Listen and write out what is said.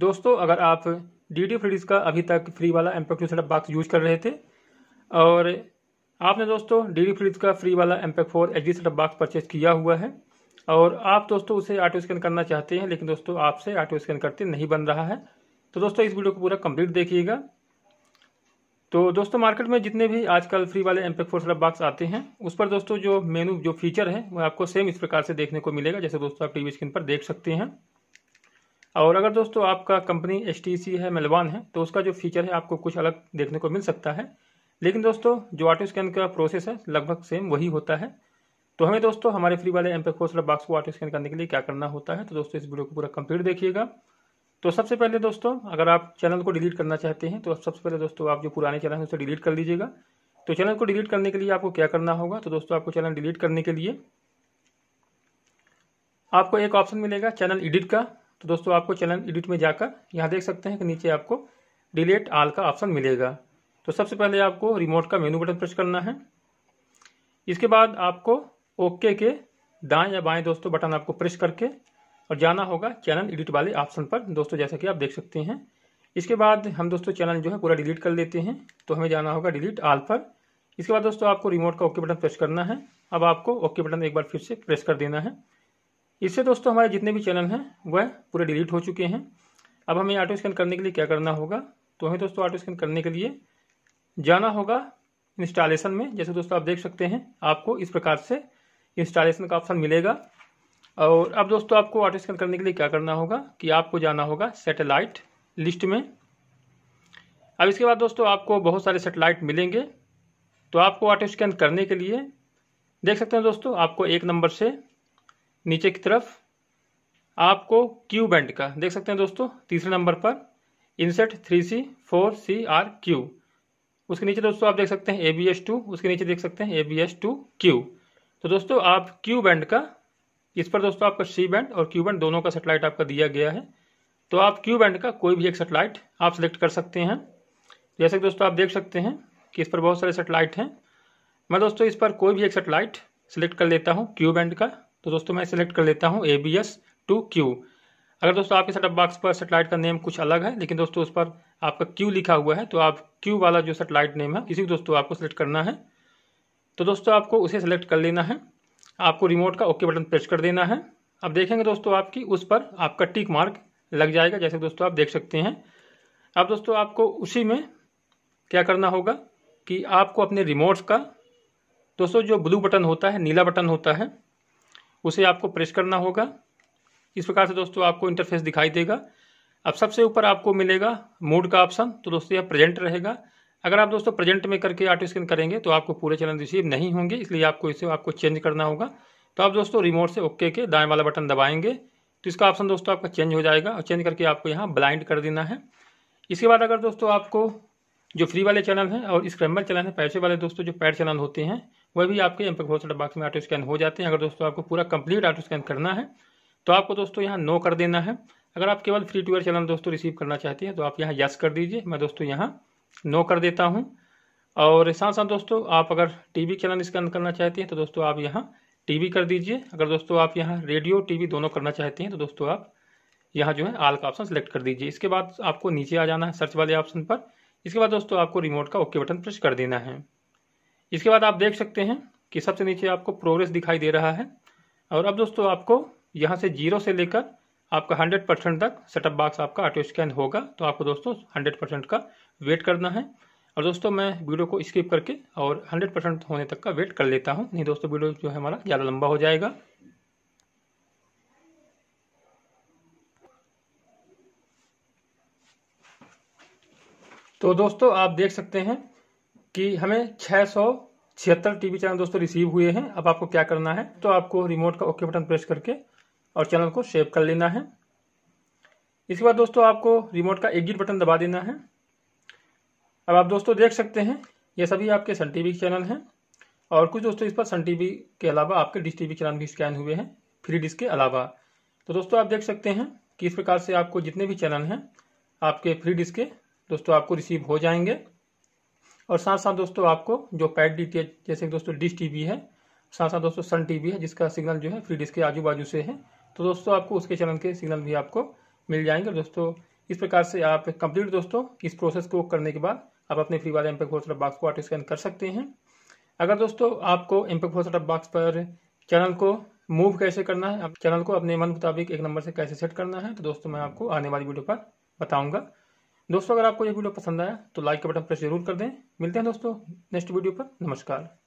दोस्तों अगर आप डी फ्रिज का अभी तक फ्री वाला M two setup box use कर रहे थे और आपने दोस्तों डी फ्रिज का फ्री वाला MPEG four H D setup box purchase किया हुआ है और आप दोस्तों उसे ऑटो स्कैन करना चाहते हैं लेकिन दोस्तों आपसे ऑटो स्कैन करते नहीं बन रहा है तो दोस्तों इस वीडियो को पूरा कंप्लीट देखिएगा तो दोस्तों मार्केट में जितने भी आजकल फ्री वाले एम्पेक फोर सेटअप बॉक्स आते हैं उस पर दोस्तों जो मेनू जो फीचर है वो आपको सेम इस प्रकार से देखने को मिलेगा जैसे दोस्तों आप टीवी स्क्रीन पर देख सकते हैं और अगर दोस्तों आपका कंपनी एच है मेलवान है तो उसका जो फीचर है आपको कुछ अलग देखने को मिल सकता है लेकिन दोस्तों जो ऑटो स्कैन का प्रोसेस है लगभग सेम वही होता है तो हमें दोस्तों हमारे फ्री वाले एम पे बॉक्स को ऑटो स्कैन करने के लिए क्या करना होता है तो दोस्तों इस वीडियो को पूरा कंप्लीट देखिएगा तो सबसे पहले दोस्तों अगर आप चैनल को डिलीट करना चाहते हैं तो सबसे पहले दोस्तों आप जो पुराने चैनल हैं उसे डिलीट कर लीजिएगा तो चैनल को डिलीट करने के लिए आपको क्या करना होगा तो दोस्तों आपको चैनल डिलीट करने के लिए आपको एक ऑप्शन मिलेगा चैनल एडिट का तो दोस्तों आपको चलन एडिट में जाकर यहाँ देख सकते हैं कि नीचे आपको डिलीट आल का ऑप्शन मिलेगा तो सबसे पहले आपको रिमोट का मेनू बटन प्रेस करना है इसके बाद आपको ओके के दाएं या बाएं दोस्तों बटन आपको प्रेस करके और जाना होगा चैनल एडिट वाले ऑप्शन पर दोस्तों जैसा कि आप देख सकते हैं इसके बाद हम दोस्तों चैनल जो है पूरा डिलीट कर लेते हैं तो हमें जाना होगा डिलीट आल पर इसके बाद दोस्तों आपको रिमोट का ओके बटन प्रेस करना है अब आपको ओके बटन एक बार फिर से प्रेस कर देना है इससे दोस्तों हमारे जितने भी चैनल हैं वह पूरे डिलीट हो चुके हैं अब हमें ऑटो स्कैन करने के लिए क्या करना होगा तो हमें दोस्तों ऑटो स्कैन करने के लिए जाना होगा इंस्टॉलेशन में जैसे दोस्तों आप देख सकते हैं आपको इस प्रकार से इंस्टॉलेशन का ऑप्शन मिलेगा और अब दोस्तों आपको ऑटो स्कैन करने के लिए क्या करना होगा कि आपको जाना होगा सेटेलाइट लिस्ट में अब इसके बाद दोस्तों आपको बहुत सारे सेटेलाइट मिलेंगे तो आपको ऑटो स्कैन करने के लिए देख सकते हैं दोस्तों आपको एक नंबर से नीचे की तरफ आपको क्यू बैंड का देख सकते हैं दोस्तों तीसरे नंबर पर INSAT three C four C R Q उसके नीचे दोस्तों आप देख सकते हैं ए बी एस टू उसके नीचे देख सकते हैं A B S two Q तो दोस्तों आप क्यू बैंड का इस पर दोस्तों आपका सी बैंड और क्यू बैंड दोनों का सेटेलाइट आपका दिया गया है तो आप क्यू बैंड का कोई भी एक सेटेलाइट आप सिलेक्ट कर सकते हैं जैसे कि दोस्तों आप देख सकते हैं कि इस पर बहुत सारे सेटेलाइट हैं मैं दोस्तों इस पर कोई भी एक सेटेलाइट सिलेक्ट कर लेता हूँ क्यू बैंड का तो दोस्तों मैं सिलेक्ट कर लेता हूँ A B S two Q अगर दोस्तों आपके सेटअप बॉक्स पर सेटेलाइट का नेम कुछ अलग है लेकिन दोस्तों उस पर आपका क्यू लिखा हुआ है तो आप क्यू वाला जो सेटेलाइट नेम है किसी को दोस्तों आपको सेलेक्ट करना है तो दोस्तों आपको उसे सेलेक्ट कर लेना है आपको रिमोट का ओके बटन प्रेस कर देना है अब देखेंगे दोस्तों आपकी उस पर आपका टिक मार्क लग जाएगा जैसे दोस्तों आप देख सकते हैं अब दोस्तों आपको उसी में क्या करना होगा कि आपको अपने रिमोट का दोस्तों जो ब्लू बटन होता है नीला बटन होता है उसे आपको प्रेस करना होगा इस प्रकार से दोस्तों आपको इंटरफेस दिखाई देगा अब सबसे ऊपर आपको मिलेगा मोड का ऑप्शन तो दोस्तों यह प्रेजेंट रहेगा अगर आप दोस्तों प्रेजेंट में करके ऑटो स्कैन करेंगे तो आपको पूरे चैनल रिसीव नहीं होंगे इसलिए आपको इसे आपको चेंज करना होगा तो आप दोस्तों रिमोट से ओके के दाएं वाला बटन दबाएंगे तो इसका ऑप्शन दोस्तों आपका चेंज हो जाएगा और चेंज करके आपको यहाँ ब्लाइंड कर देना है इसके बाद अगर दोस्तों आपको जो फ्री वाले चैनल हैं और स्क्रैम्बल चैनल हैं पैसे वाले दोस्तों जो पैड चैनल होते हैं वह भी आपके एम पी बॉक्स में ऑटो स्कैन हो जाते हैं अगर दोस्तों आपको पूरा कंप्लीट ऑटो स्कैन करना है तो आपको दोस्तों यहाँ नो कर देना है अगर आप केवल फ्री टू एयर चैनल दोस्तों रिसीव करना चाहते हैं तो आप यहाँ यस कर दीजिए मैं दोस्तों यहाँ नो कर देता हूँ और साथ साथ दोस्तों आप अगर टीवी चैनल स्कैन करना चाहते हैं तो दोस्तों आप यहाँ टीवी कर दीजिए अगर दोस्तों आप यहाँ रेडियो टीवी दोनों करना चाहते हैं तो दोस्तों आप यहाँ जो है आल का ऑप्शन सेलेक्ट कर दीजिए इसके बाद आपको नीचे आ जाना है सर्च वाले ऑप्शन पर इसके बाद दोस्तों आपको रिमोट का ओके बटन प्रेस कर देना है इसके बाद आप देख सकते हैं कि सबसे नीचे आपको प्रोग्रेस दिखाई दे रहा है और अब दोस्तों आपको यहाँ से जीरो से लेकर आपका 100 परसेंट तक सेटअप बॉक्स आपका ऑटो स्कैन होगा तो आपको दोस्तों 100 परसेंट का वेट करना है और दोस्तों मैं वीडियो को स्किप करके और 100 परसेंट होने तक का वेट कर लेता हूं नहीं दोस्तों वीडियो जो है हमारा ज़्यादा लंबा हो जाएगा तो दोस्तों आप देख सकते हैं कि हमें छह सौ छिहत्तर टीवी चैनल दोस्तों रिसीव हुए हैं अब आपको क्या करना है तो आपको रिमोट का ओके बटन प्रेस करके और चैनल को सेव कर लेना है इसके बाद दोस्तों आपको रिमोट का एग्जिट बटन दबा देना है अब आप दोस्तों देख सकते हैं ये सभी आपके सन टी चैनल हैं और कुछ दोस्तों इस पर सन टी के अलावा आपके डिश टी चैनल भी स्कैन हुए हैं फ्री डिश के अलावा तो दोस्तों आप देख सकते हैं कि इस प्रकार से आपको जितने भी चैनल हैं आपके फ्री डिश के दोस्तों आपको रिसीव हो जाएंगे और साथ साथ दोस्तों आपको जो पैड डी जैसे दोस्तों डिश टीवी है साथ साथ दोस्तों सन टीवी है जिसका सिग्नल जो है फ्री डिश के आजू बाजू से है तो दोस्तों आपको उसके चैनल के सिग्नल भी आपको मिल जाएंगे दोस्तों इस प्रकार से आप कंप्लीट दोस्तों इस प्रोसेस को करने के बाद आप अपने फ्री वाले एमपे घोषणा फोर बॉक्स को ऑटो स्कैन कर सकते हैं अगर दोस्तों आपको एमपे घोषणा फोर बॉक्स पर चैनल को मूव कैसे करना है आप चैनल को अपने मन मुताबिक एक नंबर से कैसे सेट करना है तो दोस्तों मैं आपको आने वाली वीडियो पर बताऊंगा दोस्तों अगर आपको ये वीडियो पसंद आया तो लाइक का बटन प्रेस जरूर कर दें मिलते हैं दोस्तों नेक्स्ट वीडियो पर नमस्कार